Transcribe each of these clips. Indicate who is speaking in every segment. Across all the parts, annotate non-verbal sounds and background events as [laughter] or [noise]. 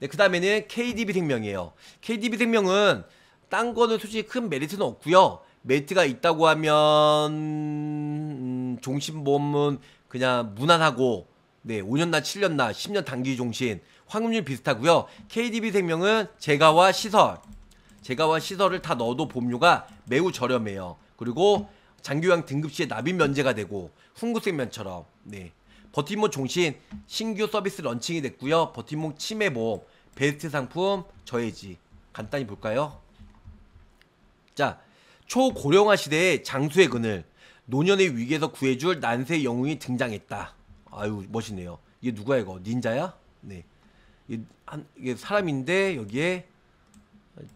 Speaker 1: 네, 그 다음에는 KDB 생명이에요. KDB 생명은 딴 거는 솔직히 큰 메리트는 없고요. 메리트가 있다고 하면 음, 종신보험은 그냥 무난하고 네, 5년나 7년나 10년 단기 종신 환급률 비슷하고요. KDB 생명은 재가와 시설 재가와 시설을 다 넣어도 보험료가 매우 저렴해요. 그리고 장교양 등급 시에 납입 면제가 되고 훈구생명처럼네 버팀목 종신 신규 서비스 런칭이 됐고요. 버팀목 치매 보험 베스트 상품 저해지 간단히 볼까요? 자 초고령화 시대의 장수의 그늘 노년의 위기에서 구해줄 난세 영웅이 등장했다. 아유 멋있네요. 이게 누구야 이거 닌자야? 네. 이게, 한, 이게 사람인데 여기에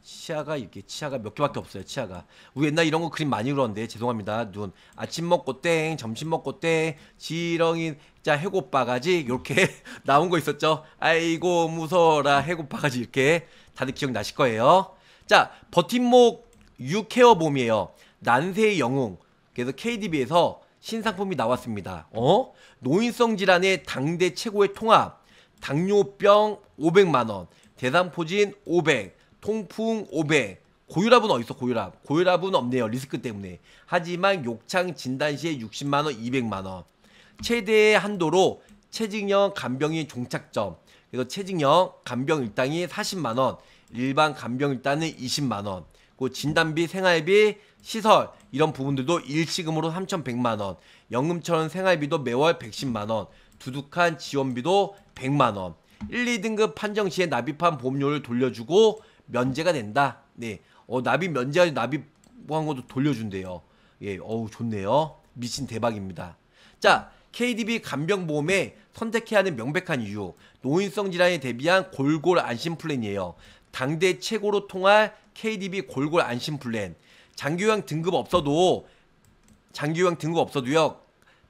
Speaker 1: 치아가 이렇게 치아가 몇 개밖에 없어요. 치아가. 우리 옛날 이런 거 그림 많이 그렸는데 죄송합니다. 눈 아침 먹고 땡, 점심 먹고 땡, 지렁이 자 해고 바가지 이렇게 [laughs] 나온 거 있었죠. 아이고 무서워라 해고 바가지 이렇게 다들 기억 나실 거예요. 자 버팀목 유케어 봄이에요. 난세의 영웅. 그래서 KDB에서 신상품이 나왔습니다. 어? 노인성 질환의 당대 최고의 통합. 당뇨병 500만 원, 대상포진 500, 통풍 5배. 고혈압은 어디 있어 고혈압? 고혈압은 없네요. 리스크 때문에. 하지만 욕창 진단 시에 60만 원, 200만 원. 최대 한도로 체증형 간병인 종착점. 그래서 체증형 간병 일당이 40만 원, 일반 간병 일당은 20만 원. 그 진단비, 생활비, 시설 이런 부분들도 일시금으로 3,100만 원. 연금처럼 생활비도 매월 110만 원. 두둑한 지원비도 100만 원. 1, 2등급 판정 시에 납입한 보험료를 돌려주고 면제가 된다. 네. 어, 납입 면제하 나비 입한 것도 돌려준대요. 예, 어우, 좋네요. 미친 대박입니다. 자, KDB 간병보험에 선택해야 하는 명백한 이유. 노인성 질환에 대비한 골골 안심 플랜이에요. 당대 최고로 통할 KDB 골골 안심 플랜. 장기요양 등급 없어도 장기요양 등급 없어도요.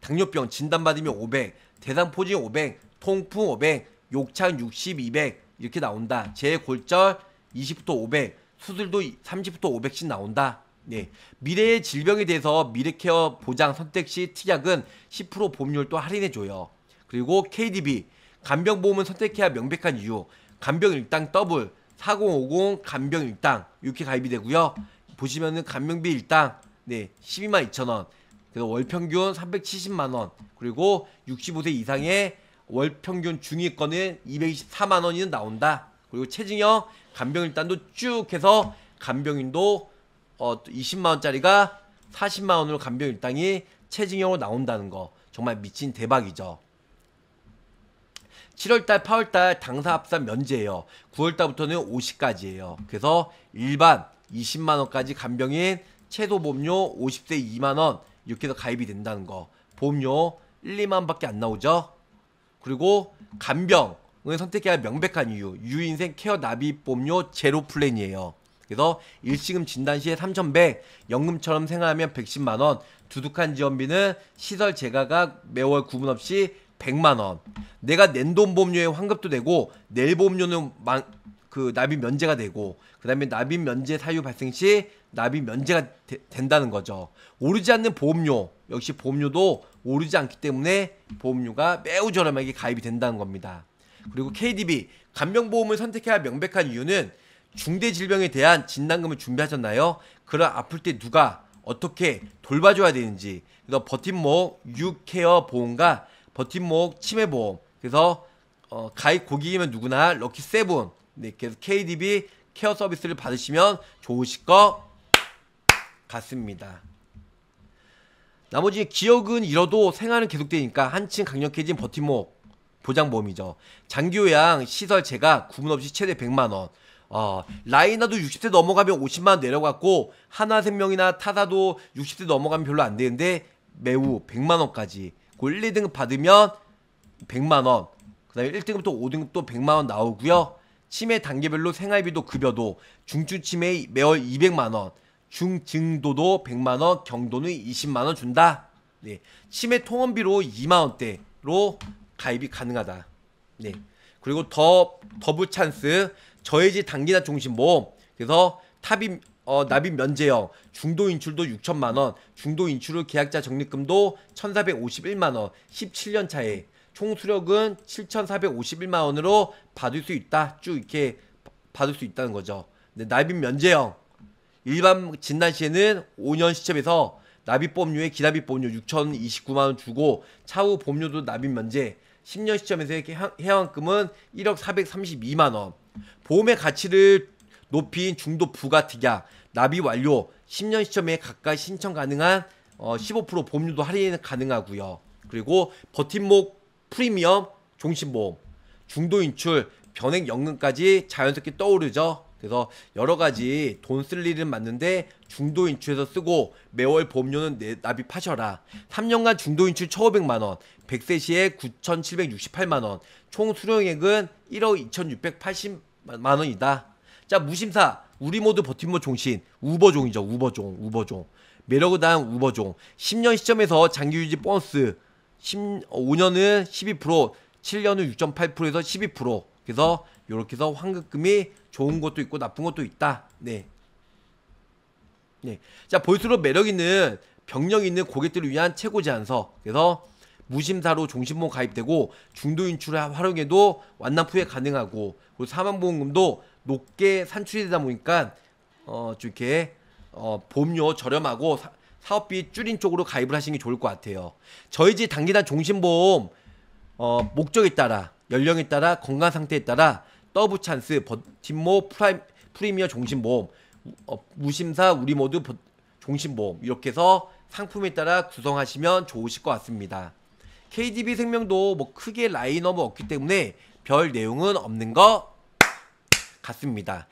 Speaker 1: 당뇨병 진단받으면 500, 대상 포진 500, 통풍 500, 욕창 60, 200 이렇게 나온다. 제골절 20부터 500, 수술도 30부터 500씩 나온다. 네. 미래의 질병에 대해서 미래케어 보장 선택 시 특약은 10% 보험료도 할인해줘요. 그리고 KDB, 간병보험은 선택해야 명백한 이유, 간병일당 더블, 4050 간병일당 이렇게 가입이 되고요. 보시면은 간병비 일당 네 12만 2천 원. 그래서 월 평균 370만 원. 그리고 65세 이상의 월 평균 중위권은 224만 원이 나온다. 그리고 최징여 간병일단도 쭉 해서 간병인도 어 20만 원짜리가 40만 원으로 간병일당이 최징으로 나온다는 거 정말 미친 대박이죠. 7월달, 8월달 당사 합산 면제예요. 9월달부터는 50까지예요. 그래서 일반 20만 원까지 간병인 최소 보험료 50세 2만 원 이렇게 해서 가입이 된다는 거. 보험료 1, 2만 원밖에 안 나오죠. 그리고 간병 은 선택해야 할 명백한 이유. 유인생 케어 납입 보험료 제로 플랜이에요. 그래서 일시금 진단 시에 3,100, 연금처럼 생활하면 110만 원, 두둑한 지원비는 시설 제가가 매월 구분 없이 100만 원. 내가 낸 돈 보험료에 환급도 되고 낼 보험료는 만, 그 납입 면제가 되고 그다음에 납입 면제 사유 발생 시 납입 면제가 되, 된다는 거죠. 오르지 않는 보험료 역시 보험료도 오르지 않기 때문에 보험료가 매우 저렴하게 가입이 된다는 겁니다. 그리고 KDB 간병보험을 선택해야 명백한 이유는 중대 질병에 대한 진단금을 준비하셨나요? 그런 아플 때 누가 어떻게 돌봐줘야 되는지 그래서 버팀목 유케어 보험과 버팀목 치매 보험 그래서 어, 가입 고객이면 누구나 럭키 세븐 네, 그래서 KDB 케어 서비스를 받으시면 좋으실 것 같습니다. 나머지 기억은 잃어도 생활은 계속되니까 한층 강력해진 버팀목 보장보험이죠. 장기요양 시설 제가 구분 없이 최대 100만 원. 어, 라이나도 60세 넘어가면 50만 원 내려갔고 하나생명이나 타사도 60세 넘어가면 별로 안 되는데 매우 100만 원까지. 고 1, 2등 받으면 100만 원. 그다음에 1등부터 5등급도 100만 원 나오고요. 치매 단계별로 생활비도 급여도 중증 치매 매월 200만 원, 중증도도 100만 원, 경도는 20만 원 준다. 네. 치매 통원비로 2만 원대로 가입이 가능하다. 네. 그리고 더 더블 찬스 저해지 단기나 중심 보험 그래서 탑입 어, 납입 면제형 중도 인출도 6천만 원 중도 인출 후 계약자 적립금도 1,451만 원 17년 차에 총수력은 7,451만 원으로 받을 수 있다 쭉 이렇게 받을 수 있다는 거죠. 근데 납입 면제형 일반 진단 시에는 5년 시점에서 납입 보험료에 기납입 보험료 6,029만 원 주고 차후 보험료도 납입 면제 10년 시점에서 해양금은 1억 432만 원 보험의 가치를 높인 중도 부가 특약 납입 완료 10년 시점에 가까이 신청 가능한 어, 15% 보험료도 할인 가능하고요. 그리고 버팀목 프리미엄 종신보험 중도 인출 변액 연금까지 자연스럽게 떠오르죠. 그래서 여러 가지 돈 쓸 일은 맞는데 중도 인출해서 쓰고 매월 보험료는 내, 납입하셔라. 3년간 중도 인출 1,500만 원, 100세 시에 9,768만 원, 총 수령액은 1억 2,680만 원이다. 자, 무심사 우리 모두 버팀목 종신 우버종이죠. 우버종, 우버종. 매력을 당 우버종. 10년 시점에서 장기 유지 보너스 10, 5년은 12%, 7년은 6.8%에서 12%. 그래서 이렇게 해서 환급금이 좋은 것도 있고 나쁜 것도 있다. 네. 네. 자, 볼수록 매력 있는 병력 있는 고객들을 위한 최고 제안서. 그래서 무심사로 종신보험 가입되고 중도 인출 을활용해도 완납 후에 가능하고 그리고 사망보험금도 높게 산출이 되다 보니까 어, 이렇게 어, 보험료 저렴하고 사, 사업비 줄인 쪽으로 가입을 하시는 게 좋을 것 같아요. 저희 집 단기단 종신보험 어, 목적에 따라 연령에 따라 건강 상태에 따라 더브 찬스, 버팀모 프라임, 프리미어 종신보험, 어, 무심사 우리 모두 버, 종신보험 이렇게 해서 상품에 따라 구성하시면 좋으실 것 같습니다. KDB 생명도 뭐 크게 라인업 없기 때문에 별 내용은 없는 것 같습니다.